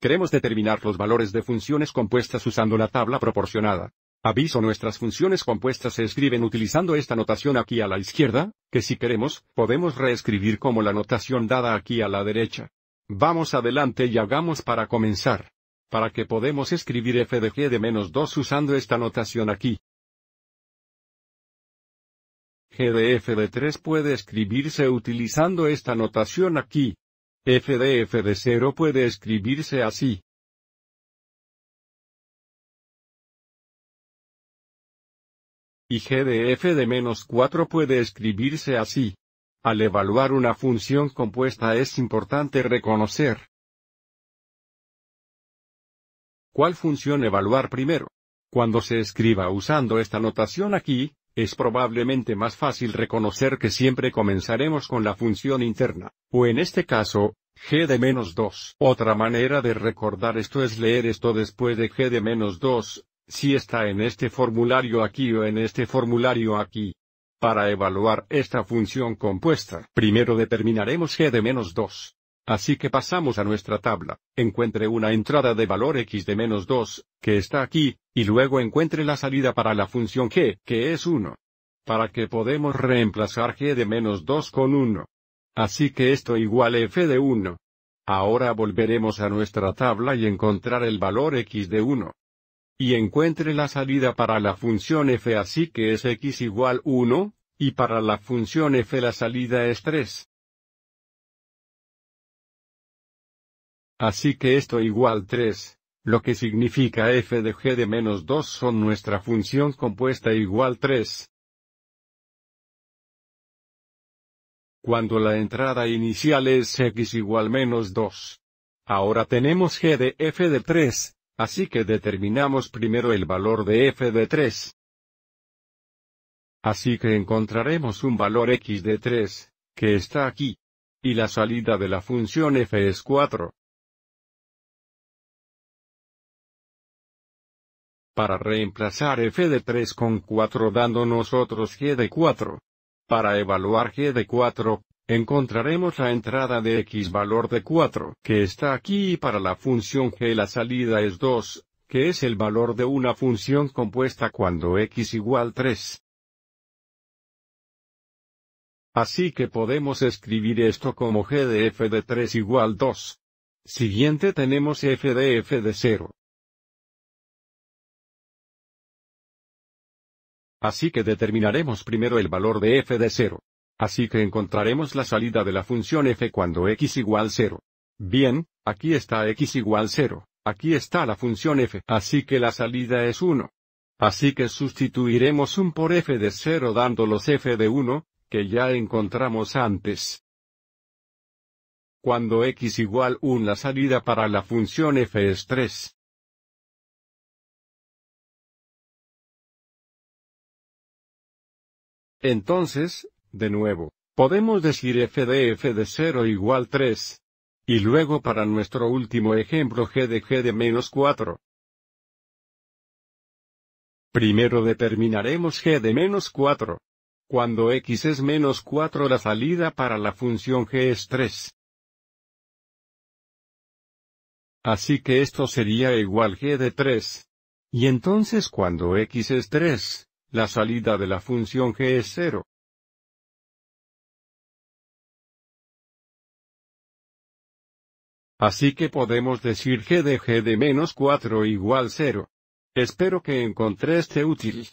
Queremos determinar los valores de funciones compuestas usando la tabla proporcionada. Aviso nuestras funciones compuestas se escriben utilizando esta notación aquí a la izquierda, que si queremos, podemos reescribir como la notación dada aquí a la derecha. Vamos adelante y hagamos para comenzar. Para que podemos escribir f de g de menos 2 usando esta notación aquí. g de f de 3 puede escribirse utilizando esta notación aquí f de f de 0 puede escribirse así. Y g de f de menos 4 puede escribirse así. Al evaluar una función compuesta es importante reconocer cuál función evaluar primero. Cuando se escriba usando esta notación aquí, es probablemente más fácil reconocer que siempre comenzaremos con la función interna, o en este caso, g de menos 2. Otra manera de recordar esto es leer esto después de g de menos 2, si está en este formulario aquí o en este formulario aquí. Para evaluar esta función compuesta, primero determinaremos g de menos 2. Así que pasamos a nuestra tabla, encuentre una entrada de valor x de menos 2, que está aquí, y luego encuentre la salida para la función g, que es 1. Para que podemos reemplazar g de menos 2 con 1. Así que esto igual f de 1. Ahora volveremos a nuestra tabla y encontrar el valor x de 1. Y encuentre la salida para la función f así que es x igual 1, y para la función f la salida es 3. Así que esto igual 3, lo que significa f de g de menos 2 son nuestra función compuesta igual 3. Cuando la entrada inicial es x igual menos 2. Ahora tenemos g de f de 3, así que determinamos primero el valor de f de 3. Así que encontraremos un valor x de 3, que está aquí. Y la salida de la función f es 4. para reemplazar f de 3 con 4 dando nosotros g de 4. Para evaluar g de 4, encontraremos la entrada de x valor de 4 que está aquí y para la función g la salida es 2, que es el valor de una función compuesta cuando x igual 3. Así que podemos escribir esto como g de f de 3 igual 2. Siguiente tenemos f de f de 0. Así que determinaremos primero el valor de f de 0. Así que encontraremos la salida de la función f cuando x igual 0. Bien, aquí está x igual 0, aquí está la función f, así que la salida es 1. Así que sustituiremos 1 por f de 0 dándolos f de 1, que ya encontramos antes. Cuando x igual 1 la salida para la función f es 3. Entonces, de nuevo, podemos decir f de f de 0 igual 3. Y luego para nuestro último ejemplo g de g de menos 4. Primero determinaremos g de menos 4. Cuando x es menos 4 la salida para la función g es 3. Así que esto sería igual g de 3. Y entonces cuando x es 3, la salida de la función g es cero. Así que podemos decir g de g de menos 4 igual 0. Espero que encontré este útil.